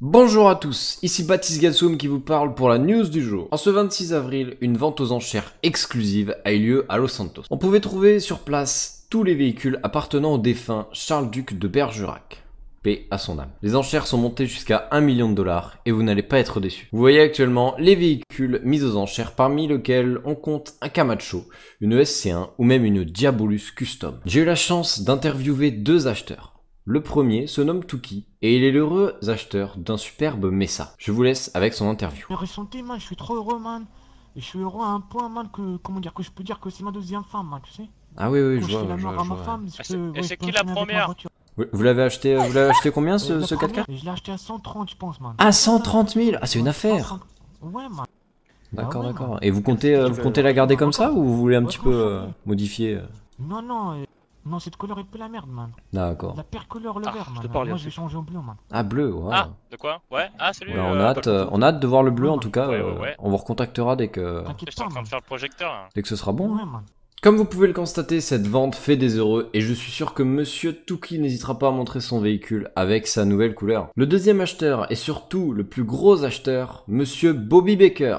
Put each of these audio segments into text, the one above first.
Bonjour à tous, ici Baptiste Gassoum qui vous parle pour la news du jour. En ce 26 avril, une vente aux enchères exclusive a eu lieu à Los Santos. On pouvait trouver sur place tous les véhicules appartenant au défunt Charles-Duc de Bergerac. Paix à son âme. Les enchères sont montées jusqu'à 1 million de dollars et vous n'allez pas être déçu. Vous voyez actuellement les véhicules mis aux enchères parmi lesquels on compte un Camacho, une SC1 ou même une Diabolus Custom. J'ai eu la chance d'interviewer deux acheteurs. Le premier se nomme Tuki et il est l'heureux acheteur d'un superbe Mesa. Je vous laisse avec son interview. Je je suis trop heureux, man. je suis heureux à un point, man, que, comment dire, que je peux dire que c'est ma deuxième femme, tu sais. Ah oui, oui, je, vois. Je vois, à c'est qui la première vous l'avez acheté, vous l'avez acheté combien ce, euh, ce 4K Je l'ai acheté à 130, je pense, man. À 130 000 Ah, c'est une affaire Ouais, man. D'accord, ah d'accord. Et vous comptez, euh, vous comptez la garder comme ça ou vous voulez un petit peu euh, modifier Non, non. Non, cette couleur est plus la merde, man. D'accord. La pire couleur, le ah, vert, man. Moi, j'ai changé en bleu, man. Ah, bleu, ouais. Ah, de quoi Ouais, ah, salut. Bah, euh, euh, on, a hâte, de voir le bleu, en ah, tout cas. Euh, on vous recontactera dès que. Je en train faire le projecteur. Dès que ce sera bon. Comme vous pouvez le constater, cette vente fait des heureux et je suis sûr que Monsieur Touki n'hésitera pas à montrer son véhicule avec sa nouvelle couleur. Le deuxième acheteur et surtout le plus gros acheteur, Monsieur Bobby Baker,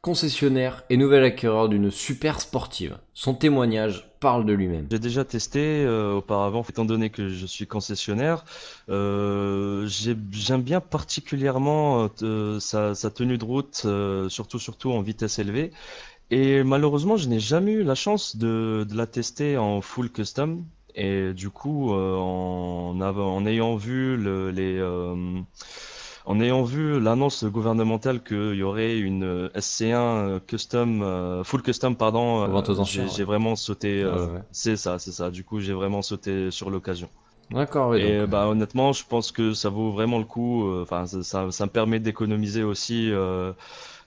concessionnaire et nouvel acquéreur d'une super sportive. Son témoignage parle de lui-même. J'ai déjà testé euh, auparavant, étant donné que je suis concessionnaire. Euh, J'aime bien particulièrement euh, euh, sa, sa, tenue de route, euh, surtout, surtout en vitesse élevée. Et malheureusement, je n'ai jamais eu la chance de, de la tester en full custom. Et du coup, en, en, ayant vu le, les en ayant vu l'annonce gouvernementale qu'il y aurait une euh, SC1 euh, custom, euh, full custom, pardon, j'ai vraiment sauté. Ah, c'est ça, c'est ça. Du coup, j'ai vraiment sauté sur l'occasion. D'accord, Et bah, honnêtement, je pense que ça vaut vraiment le coup. Enfin, ça, me permet d'économiser aussi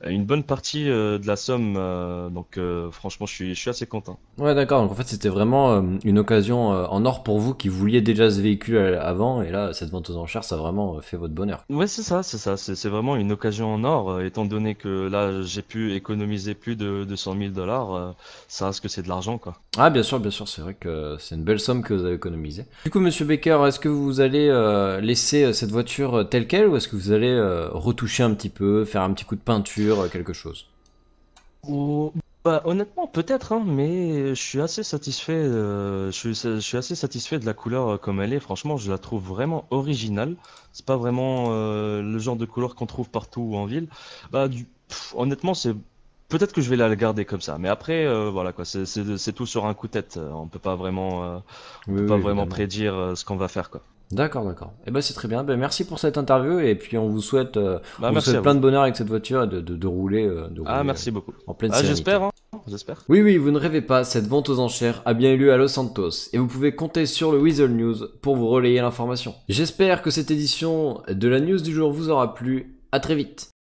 une bonne partie euh, de la somme. Euh, donc euh, franchement, je suis, je suis assez content. Ouais, d'accord. Donc en fait, c'était vraiment une occasion en or pour vous qui vouliez déjà ce véhicule avant. Et là, cette vente aux enchères, ça a vraiment fait votre bonheur. Ouais, c'est ça, c'est ça. C'est vraiment une occasion en or. étant donné que là, j'ai pu économiser plus de 200 000 dollars, ça reste que c'est de l'argent, quoi. Ah, bien sûr, bien sûr. C'est vrai que c'est une belle somme que vous avez économisée. Du coup, monsieur Baker, est-ce que vous allez laisser cette voiture telle quelle ou est-ce que vous allez retoucher un petit peu, faire un petit coup de peinture euh, quelque chose ou bah, Honnêtement, peut-être, hein, mais je suis assez satisfait. Euh, je, suis, assez satisfait de la couleur euh, comme elle est. Franchement, je la trouve vraiment originale. C'est pas vraiment le genre de couleur qu'on trouve partout en ville. Bah, du, honnêtement, c'est peut-être que je vais la garder comme ça. Mais après, voilà quoi, c'est tout sur un coup de tête. On peut pas vraiment, on peut pas vraiment prédire ce qu'on va faire quoi. D'accord, d'accord. eh ben c'est très bien. Ben, merci pour cette interview et puis on vous souhaite, euh, bah, vous souhaite plein de bonheur avec cette voiture de, de rouler, euh, Ah merci euh, beaucoup. En pleine ah, J'espère, hein j'espère. Oui, oui, vous ne rêvez pas, cette vente aux enchères a bien eu lieu à Los Santos et vous pouvez compter sur le Weasel News pour vous relayer l'information. J'espère que cette édition de la news du jour vous aura plu. À très vite.